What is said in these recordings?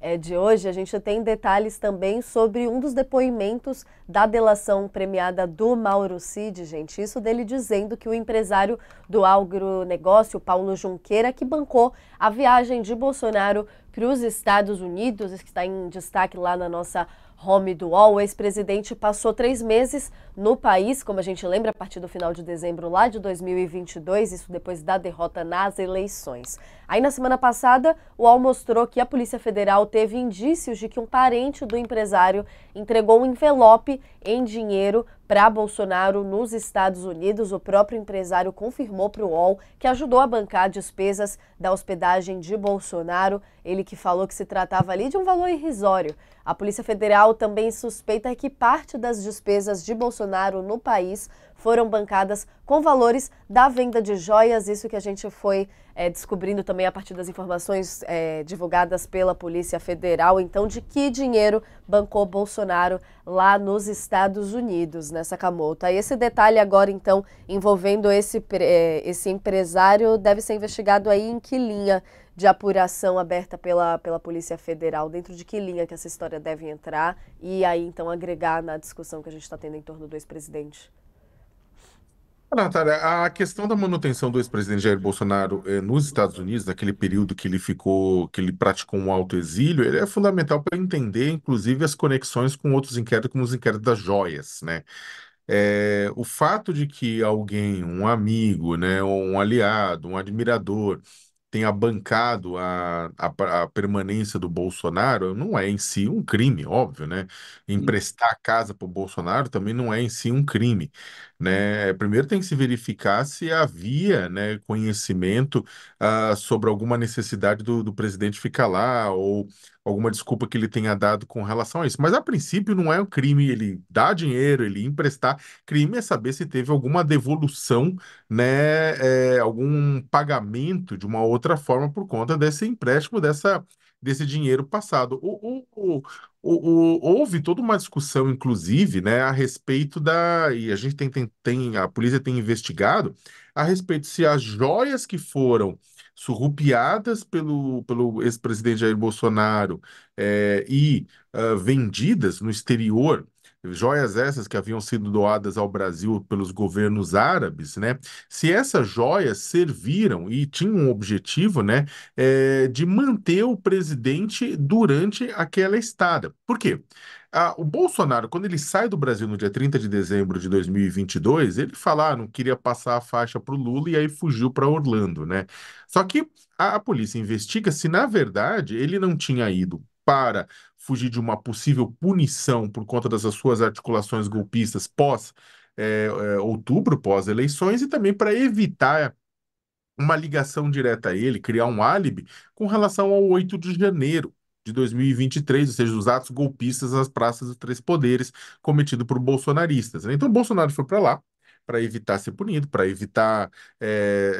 é, de hoje, a gente tem detalhes também sobre um dos depoimentos da delação premiada do Mauro Cid, gente. Isso dele dizendo que o empresário do agronegócio, Paulo Junqueira, que bancou a viagem de Bolsonaro para os Estados Unidos, que está em destaque lá na nossa Home Dual, o ex-presidente passou três meses no país, como a gente lembra, a partir do final de dezembro lá de 2022, isso depois da derrota nas eleições. Aí na semana passada, o UOL mostrou que a Polícia Federal teve indícios de que um parente do empresário entregou um envelope em dinheiro para Bolsonaro nos Estados Unidos. O próprio empresário confirmou para o UOL que ajudou a bancar despesas da hospedagem de Bolsonaro. Ele que falou que se tratava ali de um valor irrisório. A Polícia Federal também suspeita que parte das despesas de Bolsonaro no país foram bancadas com valores da venda de joias, isso que a gente foi é, descobrindo também a partir das informações é, divulgadas pela Polícia Federal, então, de que dinheiro bancou Bolsonaro lá nos Estados Unidos, nessa camota. E esse detalhe agora, então, envolvendo esse, eh, esse empresário, deve ser investigado aí em que linha de apuração aberta pela, pela Polícia Federal, dentro de que linha que essa história deve entrar e aí, então, agregar na discussão que a gente está tendo em torno do ex-presidente. Natália, a questão da manutenção do ex-presidente Jair Bolsonaro eh, nos Estados Unidos, naquele período que ele ficou, que ele praticou um autoexílio, ele é fundamental para entender, inclusive, as conexões com outros inquéritos, como os inquéritos das joias, né? É, o fato de que alguém, um amigo, né, um aliado, um admirador, tenha bancado a, a, a permanência do Bolsonaro, não é em si um crime, óbvio, né? Emprestar a casa para o Bolsonaro também não é em si um crime né? Primeiro tem que se verificar se havia, né, conhecimento ah, sobre alguma necessidade do, do presidente ficar lá ou alguma desculpa que ele tenha dado com relação a isso. Mas a princípio não é um crime ele dar dinheiro, ele emprestar. Crime é saber se teve alguma devolução, né, é, algum pagamento de uma outra forma por conta desse empréstimo, dessa desse dinheiro passado. O, o, o, houve toda uma discussão, inclusive, né, a respeito da. E a gente tem, tem, tem, a polícia tem investigado a respeito se as joias que foram surrupiadas pelo, pelo ex-presidente Jair Bolsonaro é, e uh, vendidas no exterior joias essas que haviam sido doadas ao Brasil pelos governos árabes, né? Se essas joias serviram e tinham um objetivo, né, é, de manter o presidente durante aquela estada. Por quê? Ah, o Bolsonaro, quando ele sai do Brasil no dia 30 de dezembro de 2022, ele fala, ah, não queria passar a faixa para o Lula e aí fugiu para Orlando, né? Só que a, a polícia investiga se, na verdade, ele não tinha ido para fugir de uma possível punição por conta das suas articulações golpistas pós é, é, outubro, pós eleições, e também para evitar uma ligação direta a ele, criar um álibi com relação ao 8 de janeiro de 2023, ou seja, os atos golpistas nas praças dos três poderes cometidos por bolsonaristas. Né? Então, Bolsonaro foi para lá, para evitar ser punido, para evitar é,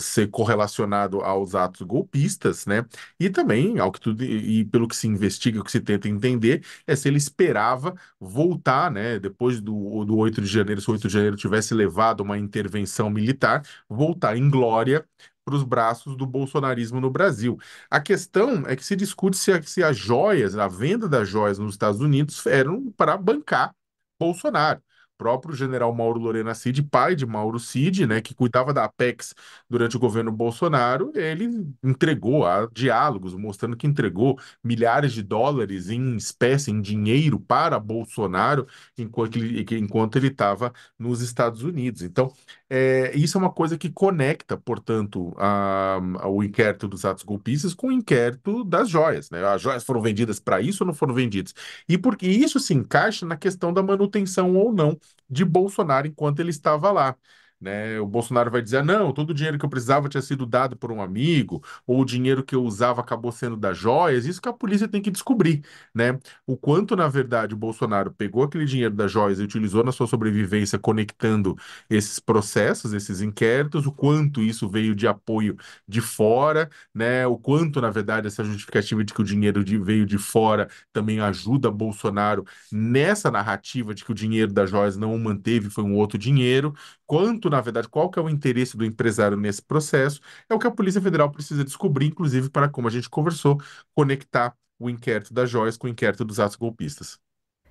ser correlacionado aos atos golpistas, né? E também, ao que tudo, e pelo que se investiga, o que se tenta entender, é se ele esperava voltar, né? Depois do, do 8 de janeiro, se o 8 de janeiro tivesse levado uma intervenção militar, voltar em glória para os braços do bolsonarismo no Brasil. A questão é que se discute se, se as joias, a venda das joias nos Estados Unidos eram para bancar Bolsonaro próprio general Mauro Lorena Cid, pai de Mauro Cid, né, que cuidava da Apex durante o governo Bolsonaro, ele entregou a diálogos, mostrando que entregou milhares de dólares em espécie, em dinheiro para Bolsonaro, enquanto ele enquanto ele estava nos Estados Unidos. Então, é, isso é uma coisa que conecta, portanto, a, a, o inquérito dos atos golpistas com o inquérito das joias. Né? As joias foram vendidas para isso ou não foram vendidas? E porque isso se encaixa na questão da manutenção ou não de Bolsonaro enquanto ele estava lá. Né? O Bolsonaro vai dizer: não, todo o dinheiro que eu precisava tinha sido dado por um amigo, ou o dinheiro que eu usava acabou sendo das joias. Isso que a polícia tem que descobrir, né? O quanto, na verdade, o Bolsonaro pegou aquele dinheiro das joias e utilizou na sua sobrevivência, conectando esses processos, esses inquéritos, o quanto isso veio de apoio de fora, né? O quanto, na verdade, essa justificativa de que o dinheiro de, veio de fora também ajuda Bolsonaro nessa narrativa de que o dinheiro das joias não o manteve, foi um outro dinheiro. Quanto, na verdade, qual que é o interesse do empresário nesse processo, é o que a Polícia Federal precisa descobrir, inclusive para, como a gente conversou, conectar o inquérito das joias com o inquérito dos atos golpistas.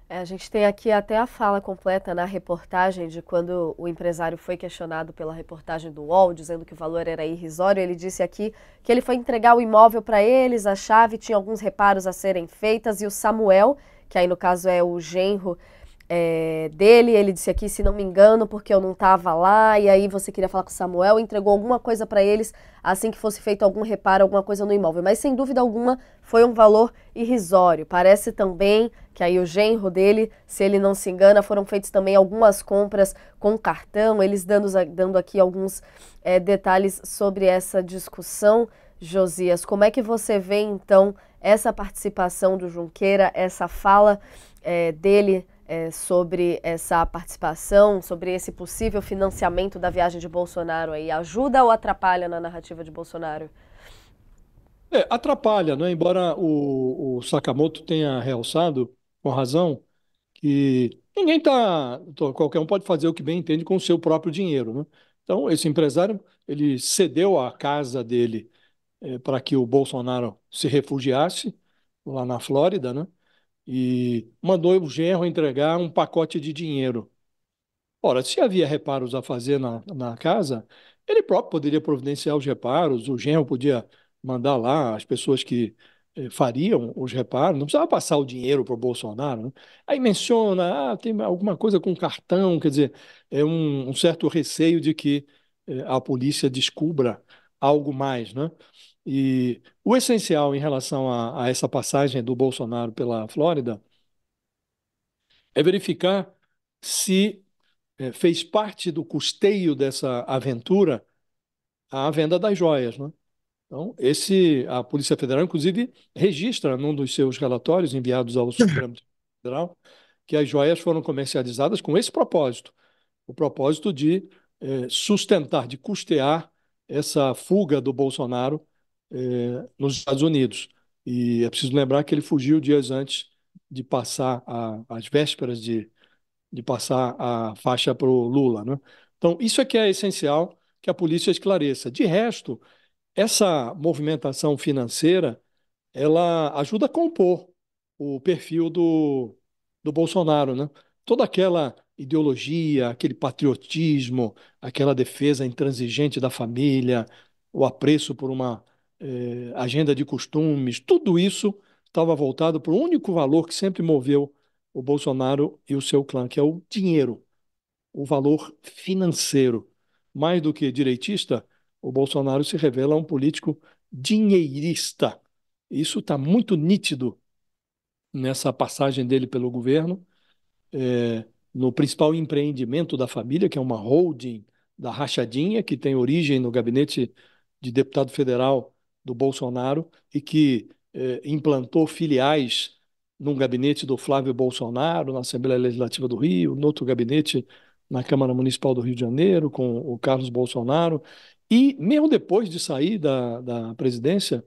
É, a gente tem aqui até a fala completa na reportagem de quando o empresário foi questionado pela reportagem do UOL, dizendo que o valor era irrisório. Ele disse aqui que ele foi entregar o imóvel para eles, a chave tinha alguns reparos a serem feitas e o Samuel, que aí no caso é o genro é, dele, ele disse aqui, se não me engano, porque eu não estava lá, e aí você queria falar com o Samuel, entregou alguma coisa para eles assim que fosse feito algum reparo, alguma coisa no imóvel. Mas sem dúvida alguma foi um valor irrisório. Parece também que aí o genro dele, se ele não se engana, foram feitas também algumas compras com cartão, eles dando, dando aqui alguns é, detalhes sobre essa discussão. Josias, como é que você vê então essa participação do Junqueira, essa fala é, dele é, sobre essa participação, sobre esse possível financiamento da viagem de Bolsonaro aí? Ajuda ou atrapalha na narrativa de Bolsonaro? É, atrapalha, né? embora o, o Sakamoto tenha realçado, com razão, que ninguém está. Então, qualquer um pode fazer o que bem entende com o seu próprio dinheiro. Né? Então, esse empresário ele cedeu a casa dele é, para que o Bolsonaro se refugiasse lá na Flórida, né? e mandou o genro entregar um pacote de dinheiro. Ora, se havia reparos a fazer na, na casa, ele próprio poderia providenciar os reparos, o genro podia mandar lá as pessoas que eh, fariam os reparos, não precisava passar o dinheiro para o Bolsonaro. Né? Aí menciona, ah, tem alguma coisa com cartão, quer dizer, é um, um certo receio de que eh, a polícia descubra algo mais, né? E o essencial em relação a, a essa passagem do Bolsonaro pela Flórida é verificar se é, fez parte do custeio dessa aventura a venda das joias, né? Então, esse, a Polícia Federal, inclusive, registra num dos seus relatórios enviados ao Supremo Federal que as joias foram comercializadas com esse propósito, o propósito de eh, sustentar, de custear essa fuga do Bolsonaro é, nos Estados Unidos. E é preciso lembrar que ele fugiu dias antes de passar a, as vésperas de, de passar a faixa para o Lula. Né? Então, isso é que é essencial que a polícia esclareça. De resto, essa movimentação financeira ela ajuda a compor o perfil do, do Bolsonaro. Né? Toda aquela ideologia, aquele patriotismo, aquela defesa intransigente da família, o apreço por uma eh, agenda de costumes, tudo isso estava voltado para o único valor que sempre moveu o Bolsonaro e o seu clã, que é o dinheiro, o valor financeiro. Mais do que direitista, o Bolsonaro se revela um político dinheirista. Isso está muito nítido nessa passagem dele pelo governo, eh, no principal empreendimento da família, que é uma holding da Rachadinha, que tem origem no gabinete de deputado federal do Bolsonaro e que eh, implantou filiais num gabinete do Flávio Bolsonaro, na Assembleia Legislativa do Rio, no outro gabinete na Câmara Municipal do Rio de Janeiro, com o Carlos Bolsonaro. E mesmo depois de sair da, da presidência,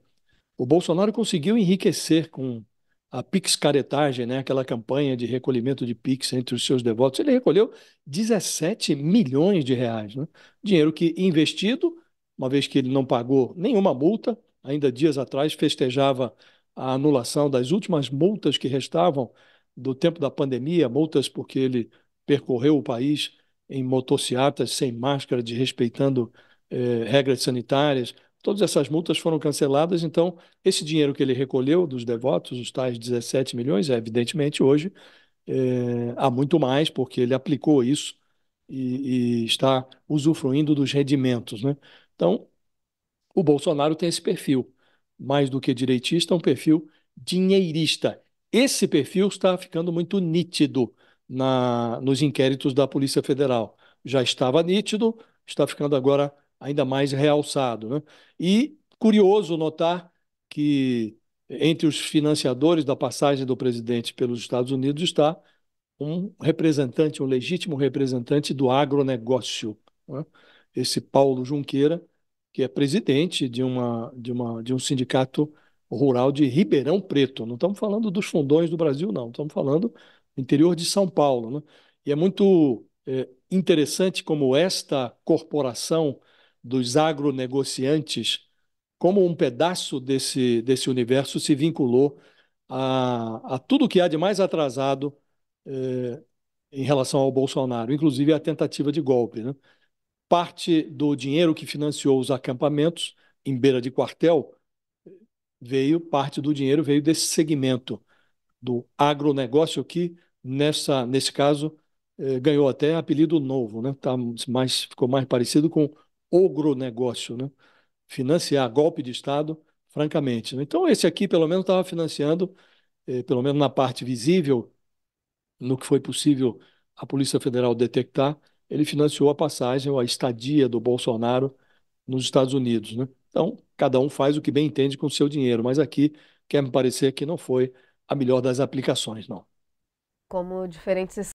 o Bolsonaro conseguiu enriquecer com a Pix Caretagem, né? aquela campanha de recolhimento de Pix entre os seus devotos. Ele recolheu 17 milhões de reais. Né? Dinheiro que investido, uma vez que ele não pagou nenhuma multa, ainda dias atrás, festejava a anulação das últimas multas que restavam do tempo da pandemia, multas porque ele percorreu o país em motocicletas sem máscara, desrespeitando eh, regras sanitárias. Todas essas multas foram canceladas, então esse dinheiro que ele recolheu dos devotos, os tais 17 milhões, é evidentemente hoje eh, há muito mais, porque ele aplicou isso e, e está usufruindo dos rendimentos. Né? Então, o Bolsonaro tem esse perfil, mais do que direitista, é um perfil dinheirista. Esse perfil está ficando muito nítido na, nos inquéritos da Polícia Federal. Já estava nítido, está ficando agora ainda mais realçado. Né? E curioso notar que entre os financiadores da passagem do presidente pelos Estados Unidos está um representante, um legítimo representante do agronegócio, né? esse Paulo Junqueira, que é presidente de, uma, de, uma, de um sindicato rural de Ribeirão Preto. Não estamos falando dos fundões do Brasil, não. Estamos falando do interior de São Paulo. Né? E é muito é, interessante como esta corporação dos agronegociantes, como um pedaço desse, desse universo se vinculou a, a tudo que há de mais atrasado é, em relação ao Bolsonaro, inclusive a tentativa de golpe. Né? Parte do dinheiro que financiou os acampamentos em beira de quartel veio, parte do dinheiro veio desse segmento do agronegócio que, nessa, nesse caso, eh, ganhou até apelido novo, né? Tá mais, ficou mais parecido com ogronegócio, né? Financiar golpe de Estado, francamente. Né? Então, esse aqui, pelo menos, estava financiando, eh, pelo menos na parte visível, no que foi possível a Polícia Federal detectar, ele financiou a passagem, a estadia do Bolsonaro nos Estados Unidos. Né? Então, cada um faz o que bem entende com o seu dinheiro, mas aqui quer me parecer que não foi a melhor das aplicações, não. Como diferentes